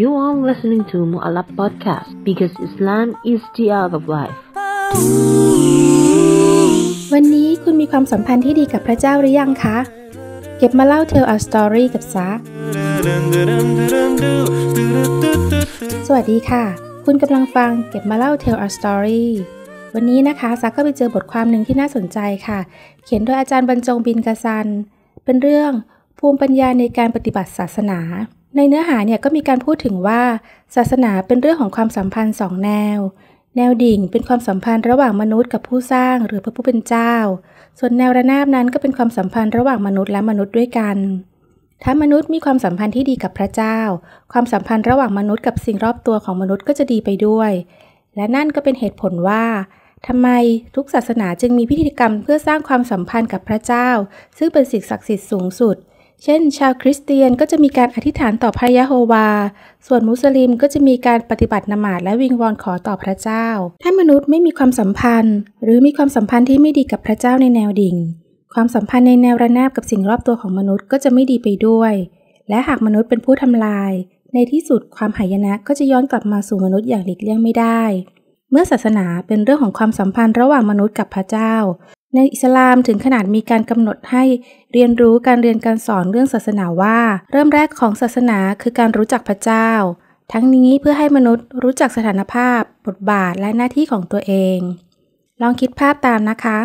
You are listening to Mu'alab Podcast because Islam is the art of life. วันนี้คุณมีความสัมพันธ์ที่ดีกับพระเจ้าหรือยังคะเก็บมาเล่า Tell ส Story กับซาสวัสดีค่ะ คุณกำลังฟัง เก็บมาเล่า Tell ส Story วันนี้นะคะซาก็ไปเจอบทความหนึ่งที่น่าสนใจค่ะ เขียนโดยอาจารย์บรรจงบินกซัน เป็นเรื่องภูมิปัญญาในการปฏิบัติศาสนา ในเนื้อหาเนี่ยก็มีการพูดถึงว่าศาสนาเป็นเรื่องของความสัมพันธ์สองแนว แนวดิ่ง เป็นความสัมพันธ์ระหว่างมนุษย์กับผู้สร้างหรือพระผู้เป็นเจ้า ส่วนแนวระนาบนั้นก็เป็นความสัมพันธ์ระหว่างมนุษย์และมนุษย์ด้วยกัน ถ้ามนุษย์มีความสัมพันธ์ที่ดีกับพระเจ้า ความสัมพันธ์ระหว่างมนุษย์กับสิ่งรอบตัวของมนุษย์ก็จะดีไปด้วย และนั่นก็เป็นเหตุผลว่าทำไมทุกศาสนาจึงมีพิธีกรรมเพื่อสร้างความสัมพันธ์กับพระเจ้าซึ่งเป็นสิ่งศักดิ์สิทธิ์สูงสุดเช่น ชาวคริสเตียนก็จะมีการอธิษฐานต่อพระยะโฮวา ส่วนมุสลิมก็จะมีการปฏิบัตินมาดและวิงวอนขอต่อพระเจ้า ถ้ามนุษย์ไม่มีความสัมพันธ์ หรือมีความสัมพันธ์ที่ไม่ดีกับพระเจ้าในแนวดิ่ง ความสัมพันธ์ในแนวระนาบกับสิ่งรอบตัวของมนุษย์ก็จะไม่ดีไปด้วย และหากมนุษย์เป็นผู้ทำลาย ในที่สุดความหายนะก็จะย้อนกลับมาสู่มนุษย์อย่างหลีกเลี่ยงไม่ได้ เมื่อศาสนาเป็นเรื่องของความสัมพันธ์ระหว่างมนุษย์กับพระเจ้าในอิสลามถึงขนาดมีการกำหนดให้เรียนรู้การเรียนการสอนเรื่องศาสนาว่า เริ่มแรกของศาสนาคือการรู้จักพระเจ้า ทั้งนี้เพื่อให้มนุษย์รู้จักสถานภาพ บทบาทและหน้าที่ของตัวเอง ลองคิดภาพตามนะคะ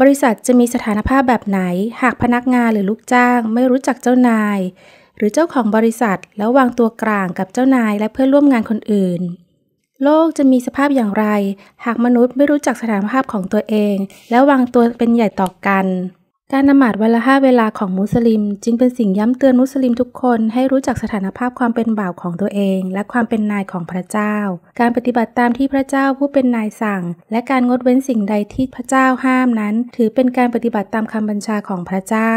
บริษัทจะมีสถานภาพแบบไหน หากพนักงานหรือลูกจ้าง ไม่รู้จักเจ้านาย หรือเจ้าของบริษัท แล้ววางตัวกลางกับเจ้านายและเพื่อนร่วมงานคนอื่นโลกจะมีสภาพอย่างไร หากมนุษย์ไม่รู้จักสถานภาพของตัวเอง และวางตัวเป็นใหญ่ต่อกัน การนมาดวันลาห้าเวลาของมุสลิม จึงเป็นสิ่งย้ำเตือนมุสลิมทุกคนให้รู้จักสถานภาพความเป็นบ่าวของตัวเอง และความเป็นนายของพระเจ้า การปฏิบัติตามที่พระเจ้าผู้เป็นนายสั่ง และการงดเว้นสิ่งใดที่พระเจ้าห้ามนั้น ถือเป็นการปฏิบัติตามคำบัญชาของพระเจ้า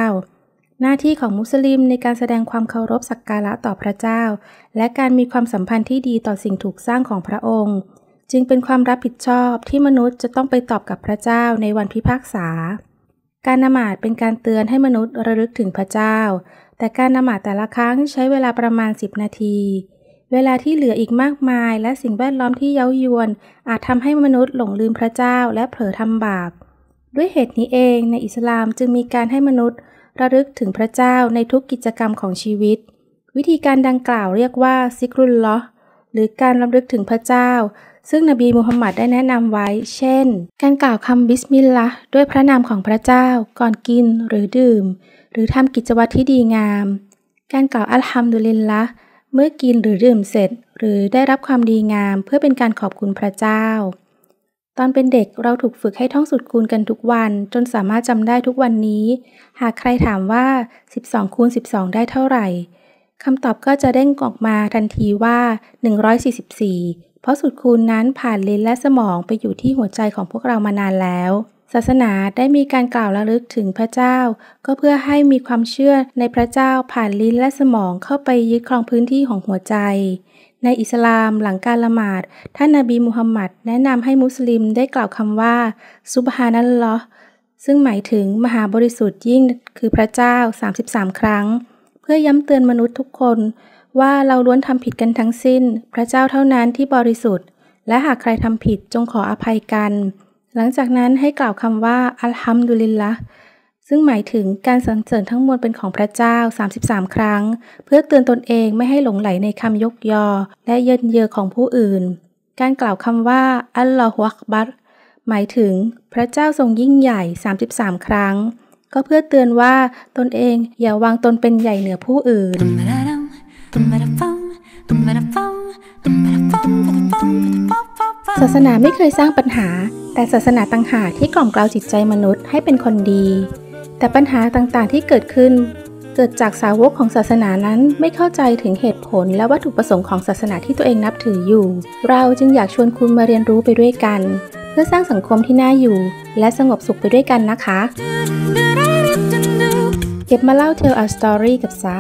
หน้าที่ของมุสลิมในการแสดงความเคารพสักการะต่อพระเจ้าและการมีความสัมพันธ์ที่ดีต่อสิ่งถูกสร้างของพระองค์ จึงเป็นความรับผิดชอบที่มนุษย์จะต้องไปตอบกับพระเจ้าในวันพิพากษา การนมาดเป็นการเตือนให้มนุษย์ระลึกถึงพระเจ้า แต่การนมาดแต่ละครั้งใช้เวลาประมาณ 10นาทีเวลาที่เหลืออีกมากมายและสิ่งแวดล้อมที่เย้ายวนอาจทำให้มนุษย์หลงลืมพระเจ้าและเผลอทำบาปด้วยเหตุนี้เองในอิสลามจึงมีการให้มนุษย์ระลึกถึงพระเจ้าในทุกกิจกรรมของชีวิต วิธีการดังกล่าวเรียกว่าซิกรุลลอหรือการรำลึกถึงพระเจ้า ซึ่งนบีมูฮัมหมัดได้แนะนำไว้ เช่น การกล่าวคำบิสมิลลาห์ด้วยพระนามของพระเจ้า ก่อนกินหรือดื่ม หรือทำกิจวัตรที่ดีงาม การกล่าวอัลฮัมดุลิลละเมื่อกินหรือดื่มเสร็จ หรือได้รับความดีงาม เพื่อเป็นการขอบคุณพระเจ้าตอนเป็นเด็กเราถูกฝึกให้ท่องสูตรคูณกันทุกวัน จนสามารถจำได้ทุกวันนี้ หากใครถามว่า 12คูณ12ได้เท่าไหร่คำตอบก็จะเด้งออกมาทันทีว่า 144 เพราะสูตรคูณนั้นผ่านลิ้นและสมองไปอยู่ที่หัวใจของพวกเรามานานแล้ว ศาสนาได้มีการกล่าวระลึกถึงพระเจ้า ก็เพื่อให้มีความเชื่อในพระเจ้าผ่านลิ้นและสมองเข้าไปยึดครองพื้นที่ของหัวใจในอิสลามหลังการละหมาด ท่านนาบีมุฮัมมัดแนะนำให้มุสลิมได้กล่าวคำว่าซุบฮานัลลอฮ์ซึ่งหมายถึงมหาบริสุทธิ์ยิ่งคือพระเจ้า 33 ครั้ง เพื่อย้ำเตือนมนุษย์ทุกคน ว่าเราล้วนทำผิดกันทั้งสิ้น พระเจ้าเท่านั้นที่บริสุทธิ์ และหากใครทำผิดจงขออภัยกัน หลังจากนั้นให้กล่าวคำว่าอัลฮัมดุลิลละซึ่ง หมายถึงการสรรเสริญทั้งมวลเป็นของพระเจ้า 33 ครั้ง เพื่อเตือนตนเองไม่ให้หลงไหลในคำยกยอและเยินเยอของผู้อื่น การกล่าวคำว่า อัลลอฮฺวักบัตหมายถึงพระเจ้าทรงยิ่งใหญ่ 33 ครั้ง ก็เพื่อเตือนว่าตนเองอย่าวางตนเป็นใหญ่เหนือผู้อื่น ศาสนาไม่เคยสร้างปัญหา แต่ศาสนาต่างหากที่กล่อมกล่าวจิตใจมนุษย์ให้เป็นคนดีแต่ปัญหาต่างๆที่เกิดขึ้น เกิดจากสาวกของศาสนานั้นไม่เข้าใจถึงเหตุผลและวัตถุประสงค์ของศาสนาที่ตัวเองนับถืออยู่ เราจึงอยากชวนคุณมาเรียนรู้ไปด้วยกัน เพื่อสร้างสังคมที่น่าอยู่ และสงบสุขไปด้วยกันนะคะ เก็บมาเล่าเทลอาสตอรี่กับซา